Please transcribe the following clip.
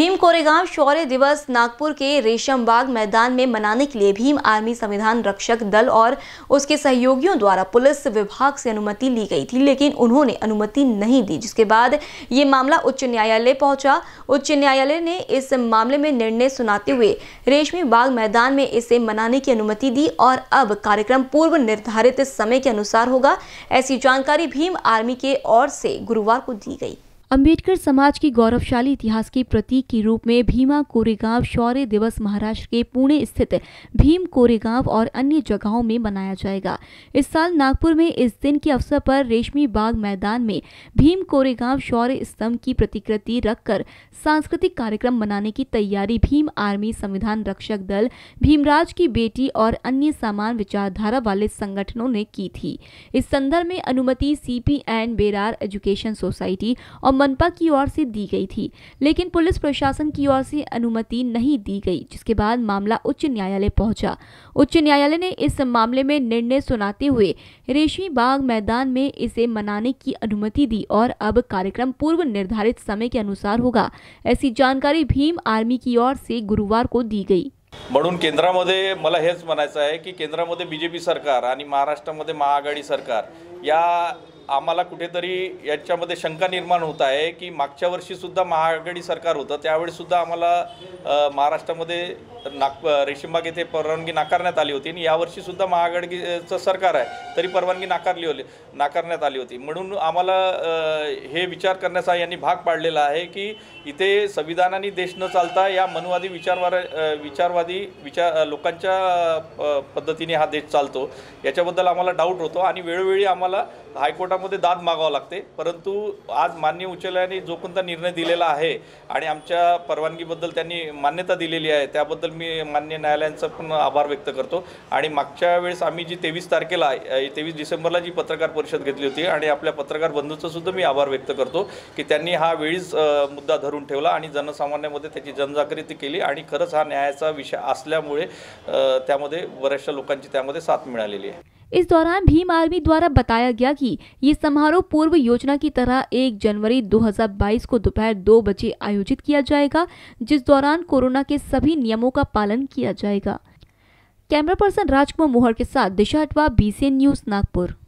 भीम कोरेगांव शौर्य दिवस नागपुर के रेशम बाग मैदान में मनाने के लिए भीम आर्मी संविधान रक्षक दल और उसके सहयोगियों द्वारा पुलिस विभाग से अनुमति ली गई थी लेकिन उन्होंने अनुमति नहीं दी जिसके बाद ये मामला उच्च न्यायालय पहुंचा उच्च न्यायालय ने इस मामले में निर्णय सुनाते हुए रेशमी बाग मैदान में इसे मनाने की अनुमति दी और अब कार्यक्रम पूर्व निर्धारित समय के अनुसार होगा ऐसी जानकारी भीम आर्मी के और से गुरुवार को दी गई अंबेडकर समाज की गौरवशाली इतिहास के प्रतीक के रूप में भीमा कोरेगांव शौर्य दिवस महाराष्ट्र के पुणे स्थित भीम कोरेगांव और अन्य जगहों में मनाया जाएगा इस साल नागपुर में इस दिन के अवसर पर रेशमी बाग मैदान में भीम कोरेगांव शौर्य स्तंभ की प्रतिकृति रखकर सांस्कृतिक कार्यक्रम मनाने की तैयारी भीम आर्मी संविधान रक्षक दल भीमराज की बेटी और अन्य समान विचारधारा वाले संगठनों ने की थी इस संदर्भ में अनुमति C and Berar education society और मनपा की ओर से दी गई थी लेकिन पुलिस प्रशासन की ओर से अनुमति नहीं दी गई जिसके बाद मामला उच्च न्यायालय पहुंचा उच्च न्यायालय ने इस मामले में निर्णय सुनाते हुए रेशमी बाग मैदान में इसे मनाने की अनुमति दी और अब कार्यक्रम पूर्व निर्धारित समय के अनुसार होगा ऐसी जानकारी भीम आर्मी की ओर से गुरुवार को दी गई म्हणून केंद्रामध्ये मला हेच मना है की केन्द्रा बी बीजेपी सरकार महाराष्ट्र महाराष्ट्रामध्ये महाआघाडी सरकार या आम्हाला कुठेतरी याच्यामध्ये शंका निर्माण होत आहे की मागच्या वर्षीसुद्धा महाआघाडी सरकार होतं त्यावेळीसुद्धा आम्हाला महाराष्ट्रामध्ये नाग रेशीमबाग येथे परवानगी नाकारण्यात आली होती आणि यावर्षीसुद्धा महाआघाडीचं सरकार आहे तरी परवानगी नाकारली होती नाकारण्यात आली होती म्हणून आम्हाला हे विचार करण्याचा यांनी भाग पाडलेला आहे की इथे संविधानाने देश न चालता या मनवादी विचारवार विचारवादी विचार लोकांच्या पद्धतीने हा देश चालतो याच्याबद्दल आम्हाला डाऊट होतो आणि वेळोवेळी आम्हाला हायकोर्टा कोर्टामध्ये दाद मागावं लागते परंतु आज मान्य उच्च न्यायालयाने जो कोणता निर्णय दिलेला आहे आणि आमच्या परवानगीबद्दल त्यांनी मान्यता दिलेली आहे त्याबद्दल मी मान्य न्यायालयांचा पण आभार व्यक्त करतो आणि मागच्या वेळेस आम्ही जी तेवीस तारखेला तेवीस डिसेंबरला जी पत्रकार परिषद घेतली होती आणि आपल्या पत्रकार बंधूचा सुद्धा मी आभार व्यक्त करतो की त्यांनी हा वेळीच मुद्दा धरून ठेवला आणि जनसामान्यामध्ये त्याची जनजागृती केली आणि खरंच हा न्यायाचा विषय असल्यामुळे त्यामध्ये बऱ्याचशा लोकांची त्यामध्ये साथ मिळालेली आहे इस दौरान भीम आर्मी द्वारा बताया गया कि ये समारोह पूर्व योजना की तरह 1 जनवरी 2022 को दोपहर दो बजे आयोजित किया जाएगा जिस दौरान कोरोना के सभी नियमों का पालन किया जाएगा कैमरा पर्सन राजकुमार मोहर के साथ दिशा अटवा बी न्यूज नागपुर